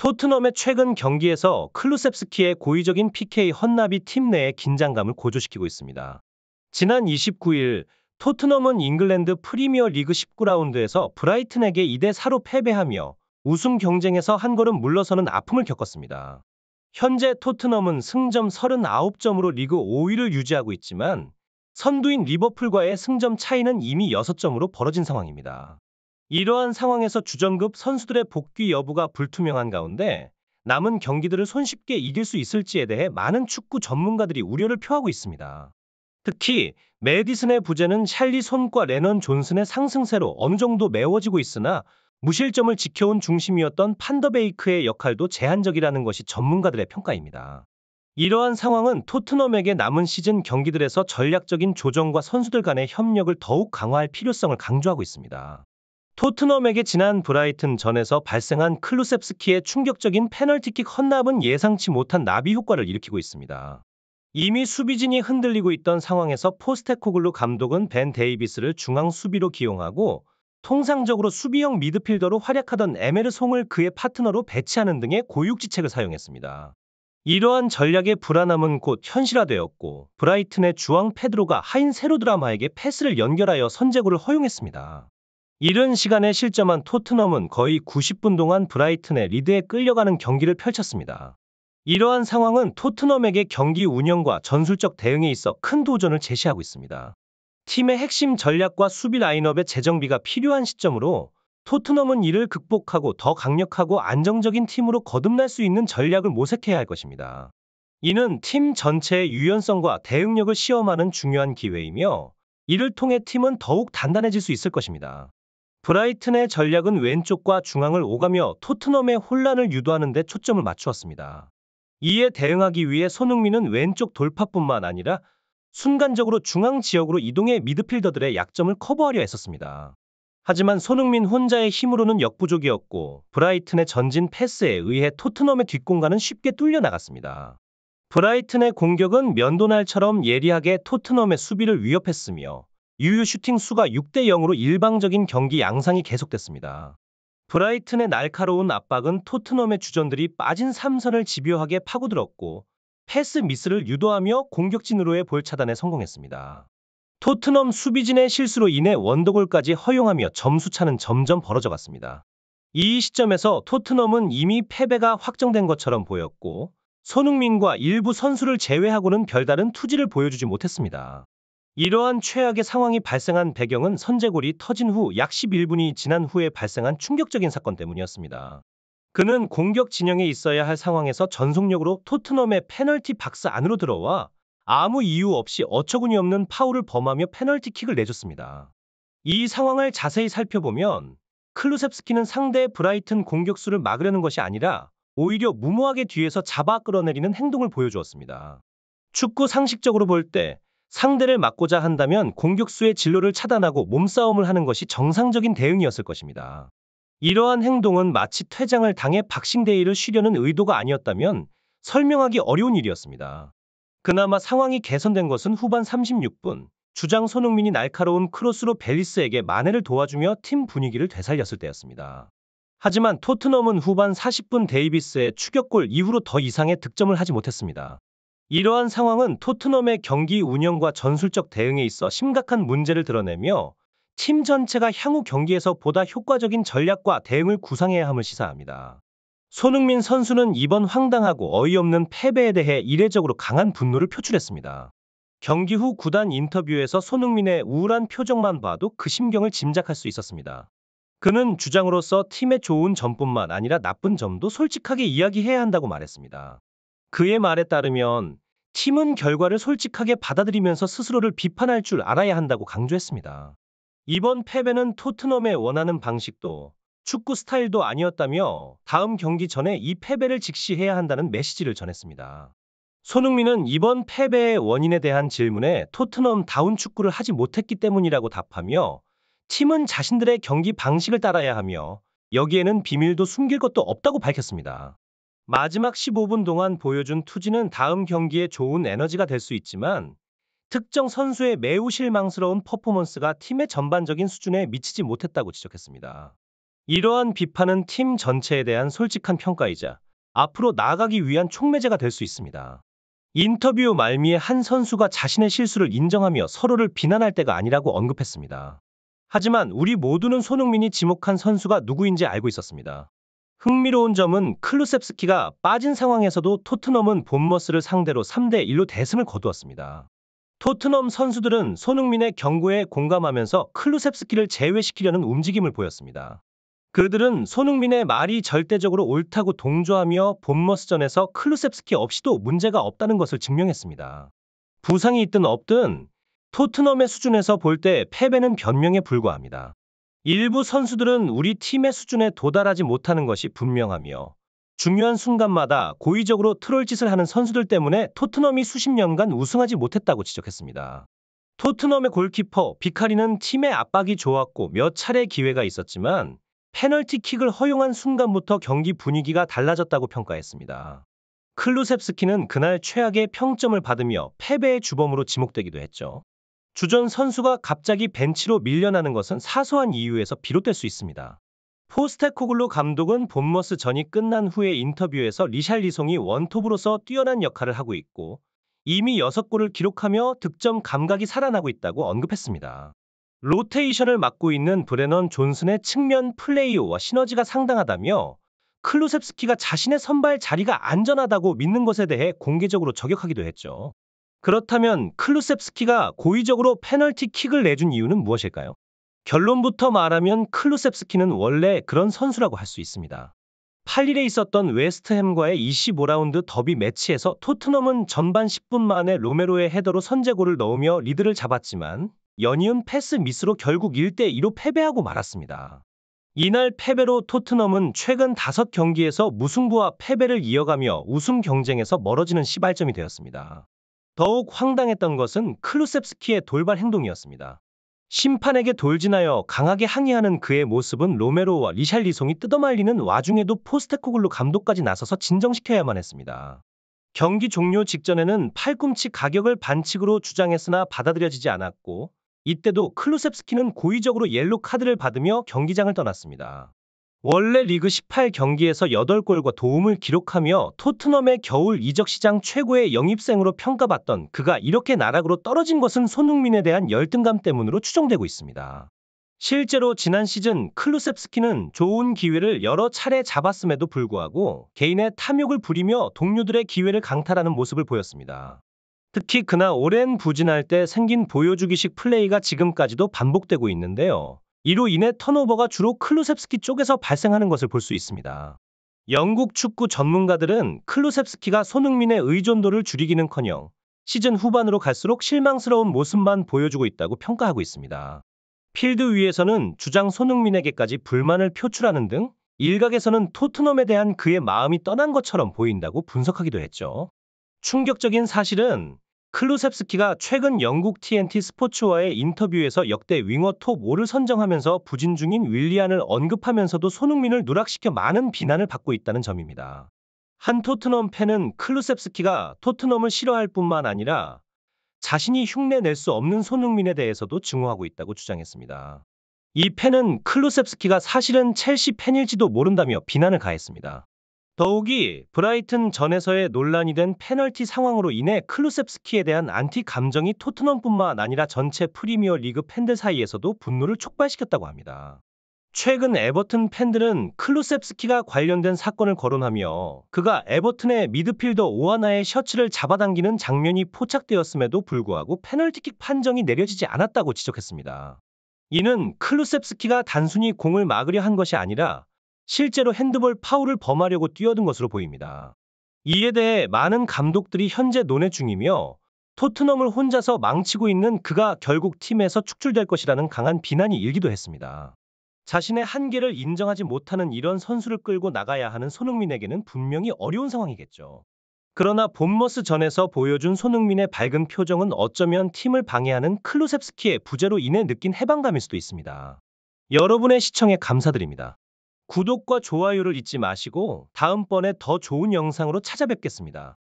토트넘의 최근 경기에서 클루셉스키의 고의적인 PK 헌납이 팀 내의 긴장감을 고조시키고 있습니다. 지난 29일 토트넘은 잉글랜드 프리미어 리그 19라운드에서 브라이튼에게 2대4로 패배하며 우승 경쟁에서 한 걸음 물러서는 아픔을 겪었습니다. 현재 토트넘은 승점 39점으로 리그 5위를 유지하고 있지만 선두인 리버풀과의 승점 차이는 이미 6점으로 벌어진 상황입니다. 이러한 상황에서 주전급 선수들의 복귀 여부가 불투명한 가운데 남은 경기들을 손쉽게 이길 수 있을지에 대해 많은 축구 전문가들이 우려를 표하고 있습니다. 특히 메디슨의 부재는 샬리 손과 레넌 존슨의 상승세로 어느 정도 메워지고 있으나 무실점을 지켜온 중심이었던 판더베이크의 역할도 제한적이라는 것이 전문가들의 평가입니다. 이러한 상황은 토트넘에게 남은 시즌 경기들에서 전략적인 조정과 선수들 간의 협력을 더욱 강화할 필요성을 강조하고 있습니다. 토트넘에게 지난 브라이튼 전에서 발생한 클루셉스키의 충격적인 페널티킥 헌납은 예상치 못한 나비 효과를 일으키고 있습니다. 이미 수비진이 흔들리고 있던 상황에서 포스테코글루 감독은 벤 데이비스를 중앙 수비로 기용하고 통상적으로 수비형 미드필더로 활약하던 에메르송을 그의 파트너로 배치하는 등의 고육지책을 사용했습니다. 이러한 전략의 불안함은 곧 현실화되었고 브라이튼의 주앙 페드로가 하인 세로드라마에게 패스를 연결하여 선제골을 허용했습니다. 이른 시간에 실점한 토트넘은 거의 90분 동안 브라이튼의 리드에 끌려가는 경기를 펼쳤습니다. 이러한 상황은 토트넘에게 경기 운영과 전술적 대응에 있어 큰 도전을 제시하고 있습니다. 팀의 핵심 전략과 수비 라인업의 재정비가 필요한 시점으로 토트넘은 이를 극복하고 더 강력하고 안정적인 팀으로 거듭날 수 있는 전략을 모색해야 할 것입니다. 이는 팀 전체의 유연성과 대응력을 시험하는 중요한 기회이며 이를 통해 팀은 더욱 단단해질 수 있을 것입니다. 브라이튼의 전략은 왼쪽과 중앙을 오가며 토트넘의 혼란을 유도하는 데 초점을 맞추었습니다. 이에 대응하기 위해 손흥민은 왼쪽 돌파뿐만 아니라 순간적으로 중앙 지역으로 이동해 미드필더들의 약점을 커버하려 했었습니다. 하지만 손흥민 혼자의 힘으로는 역부족이었고 브라이튼의 전진 패스에 의해 토트넘의 뒷공간은 쉽게 뚫려나갔습니다. 브라이튼의 공격은 면도날처럼 예리하게 토트넘의 수비를 위협했으며 유유 슈팅 수가 6대 0으로 일방적인 경기 양상이 계속됐습니다. 브라이튼의 날카로운 압박은 토트넘의 주전들이 빠진 3선을 집요하게 파고들었고 패스 미스를 유도하며 공격진으로의 볼 차단에 성공했습니다. 토트넘 수비진의 실수로 인해 원더골까지 허용하며 점수차는 점점 벌어져갔습니다. 이 시점에서 토트넘은 이미 패배가 확정된 것처럼 보였고 손흥민과 일부 선수를 제외하고는 별다른 투지를 보여주지 못했습니다. 이러한 최악의 상황이 발생한 배경은 선제골이 터진 후 약 11분이 지난 후에 발생한 충격적인 사건 때문이었습니다. 그는 공격 진영에 있어야 할 상황에서 전속력으로 토트넘의 페널티 박스 안으로 들어와 아무 이유 없이 어처구니없는 파울을 범하며 페널티킥을 내줬습니다. 이 상황을 자세히 살펴보면 클루셉스키는 상대의 브라이튼 공격수를 막으려는 것이 아니라 오히려 무모하게 뒤에서 잡아 끌어내리는 행동을 보여주었습니다. 축구 상식적으로 볼때 상대를 막고자 한다면 공격수의 진로를 차단하고 몸싸움을 하는 것이 정상적인 대응이었을 것입니다. 이러한 행동은 마치 퇴장을 당해 박싱데이를 쉬려는 의도가 아니었다면 설명하기 어려운 일이었습니다. 그나마 상황이 개선된 것은 후반 36분 주장 손흥민이 날카로운 크로스로 벨리스에게 만회를 도와주며 팀 분위기를 되살렸을 때였습니다. 하지만 토트넘은 후반 40분 데이비스의 추격골 이후로 더 이상의 득점을 하지 못했습니다. 이러한 상황은 토트넘의 경기 운영과 전술적 대응에 있어 심각한 문제를 드러내며 팀 전체가 향후 경기에서 보다 효과적인 전략과 대응을 구상해야 함을 시사합니다. 손흥민 선수는 이번 황당하고 어이없는 패배에 대해 이례적으로 강한 분노를 표출했습니다. 경기 후 구단 인터뷰에서 손흥민의 우울한 표정만 봐도 그 심경을 짐작할 수 있었습니다. 그는 주장으로서 팀의 좋은 점뿐만 아니라 나쁜 점도 솔직하게 이야기해야 한다고 말했습니다. 그의 말에 따르면 팀은 결과를 솔직하게 받아들이면서 스스로를 비판할 줄 알아야 한다고 강조했습니다. 이번 패배는 토트넘의 원하는 방식도 축구 스타일도 아니었다며 다음 경기 전에 이 패배를 직시해야 한다는 메시지를 전했습니다. 손흥민은 이번 패배의 원인에 대한 질문에 토트넘 다운 축구를 하지 못했기 때문이라고 답하며 팀은 자신들의 경기 방식을 따라야 하며 여기에는 비밀도 숨길 것도 없다고 밝혔습니다. 마지막 15분 동안 보여준 투지는 다음 경기에 좋은 에너지가 될 수 있지만 특정 선수의 매우 실망스러운 퍼포먼스가 팀의 전반적인 수준에 미치지 못했다고 지적했습니다. 이러한 비판은 팀 전체에 대한 솔직한 평가이자 앞으로 나아가기 위한 촉매제가 될 수 있습니다. 인터뷰 말미에 한 선수가 자신의 실수를 인정하며 서로를 비난할 때가 아니라고 언급했습니다. 하지만 우리 모두는 손흥민이 지목한 선수가 누구인지 알고 있었습니다. 흥미로운 점은 클루셉스키가 빠진 상황에서도 토트넘은 본머스를 상대로 3대1로 대승을 거두었습니다. 토트넘 선수들은 손흥민의 경고에 공감하면서 클루셉스키를 제외시키려는 움직임을 보였습니다. 그들은 손흥민의 말이 절대적으로 옳다고 동조하며 본머스전에서 클루셉스키 없이도 문제가 없다는 것을 증명했습니다. 부상이 있든 없든 토트넘의 수준에서 볼 때 패배는 변명에 불과합니다. 일부 선수들은 우리 팀의 수준에 도달하지 못하는 것이 분명하며 중요한 순간마다 고의적으로 트롤짓을 하는 선수들 때문에 토트넘이 수십 년간 우승하지 못했다고 지적했습니다. 토트넘의 골키퍼 비카리는 팀의 압박이 좋았고 몇 차례 기회가 있었지만 페널티킥을 허용한 순간부터 경기 분위기가 달라졌다고 평가했습니다. 클루셉스키는 그날 최악의 평점을 받으며 패배의 주범으로 지목되기도 했죠. 주전 선수가 갑자기 벤치로 밀려나는 것은 사소한 이유에서 비롯될 수 있습니다. 포스테코글로 감독은 본머스 전이 끝난 후에 인터뷰에서 리샬리송이 원톱으로서 뛰어난 역할을 하고 있고 이미 6골을 기록하며 득점 감각이 살아나고 있다고 언급했습니다. 로테이션을 맡고 있는 브레넌 존슨의 측면 플레이오와 시너지가 상당하다며 클루셉스키가 자신의 선발 자리가 안전하다고 믿는 것에 대해 공개적으로 저격하기도 했죠. 그렇다면 클루셉스키가 고의적으로 페널티 킥을 내준 이유는 무엇일까요? 결론부터 말하면 클루셉스키는 원래 그런 선수라고 할 수 있습니다. 8일에 있었던 웨스트햄과의 25라운드 더비 매치에서 토트넘은 전반 10분 만에 로메로의 헤더로 선제골을 넣으며 리드를 잡았지만 연이은 패스 미스로 결국 1대2로 패배하고 말았습니다. 이날 패배로 토트넘은 최근 5경기에서 무승부와 패배를 이어가며 우승 경쟁에서 멀어지는 시발점이 되었습니다. 더욱 황당했던 것은 클루셉스키의 돌발 행동이었습니다. 심판에게 돌진하여 강하게 항의하는 그의 모습은 로메로와 리샬리송이 뜯어말리는 와중에도 포스테코글로 감독까지 나서서 진정시켜야만 했습니다. 경기 종료 직전에는 팔꿈치 가격을 반칙으로 주장했으나 받아들여지지 않았고 이때도 클루셉스키는 고의적으로 옐로 카드를 받으며 경기장을 떠났습니다. 원래 리그 18경기에서 8골과 도움을 기록하며 토트넘의 겨울 이적 시장 최고의 영입생으로 평가받던 그가 이렇게 나락으로 떨어진 것은 손흥민에 대한 열등감 때문으로 추정되고 있습니다. 실제로 지난 시즌 클루셉스키는 좋은 기회를 여러 차례 잡았음에도 불구하고 개인의 탐욕을 부리며 동료들의 기회를 강탈하는 모습을 보였습니다. 특히 그나 오랜 부진할 때 생긴 보여주기식 플레이가 지금까지도 반복되고 있는데요. 이로 인해 턴오버가 주로 클루셉스키 쪽에서 발생하는 것을 볼 수 있습니다. 영국 축구 전문가들은 클루셉스키가 손흥민의 의존도를 줄이기는커녕 시즌 후반으로 갈수록 실망스러운 모습만 보여주고 있다고 평가하고 있습니다. 필드 위에서는 주장 손흥민에게까지 불만을 표출하는 등 일각에서는 토트넘에 대한 그의 마음이 떠난 것처럼 보인다고 분석하기도 했죠. 충격적인 사실은 클루셉스키가 최근 영국 TNT 스포츠와의 인터뷰에서 역대 윙어 톱 5를 선정하면서 부진 중인 윌리안을 언급하면서도 손흥민을 누락시켜 많은 비난을 받고 있다는 점입니다. 한 토트넘 팬은 클루셉스키가 토트넘을 싫어할 뿐만 아니라 자신이 흉내 낼 수 없는 손흥민에 대해서도 증오하고 있다고 주장했습니다. 이 팬은 클루셉스키가 사실은 첼시 팬일지도 모른다며 비난을 가했습니다. 더욱이 브라이튼 전에서의 논란이 된 페널티 상황으로 인해 클루셉스키에 대한 안티 감정이 토트넘뿐만 아니라 전체 프리미어 리그 팬들 사이에서도 분노를 촉발시켰다고 합니다. 최근 에버튼 팬들은 클루셉스키가 관련된 사건을 거론하며 그가 에버튼의 미드필더 오하나의 셔츠를 잡아당기는 장면이 포착되었음에도 불구하고 페널티킥 판정이 내려지지 않았다고 지적했습니다. 이는 클루셉스키가 단순히 공을 막으려 한 것이 아니라 실제로 핸드볼 파울을 범하려고 뛰어든 것으로 보입니다. 이에 대해 많은 감독들이 현재 논의 중이며 토트넘을 혼자서 망치고 있는 그가 결국 팀에서 축출될 것이라는 강한 비난이 일기도 했습니다. 자신의 한계를 인정하지 못하는 이런 선수를 끌고 나가야 하는 손흥민에게는 분명히 어려운 상황이겠죠. 그러나 본머스 전에서 보여준 손흥민의 밝은 표정은 어쩌면 팀을 방해하는 클루셉스키의 부재로 인해 느낀 해방감일 수도 있습니다. 여러분의 시청에 감사드립니다. 구독과 좋아요를 잊지 마시고 다음번에 더 좋은 영상으로 찾아뵙겠습니다.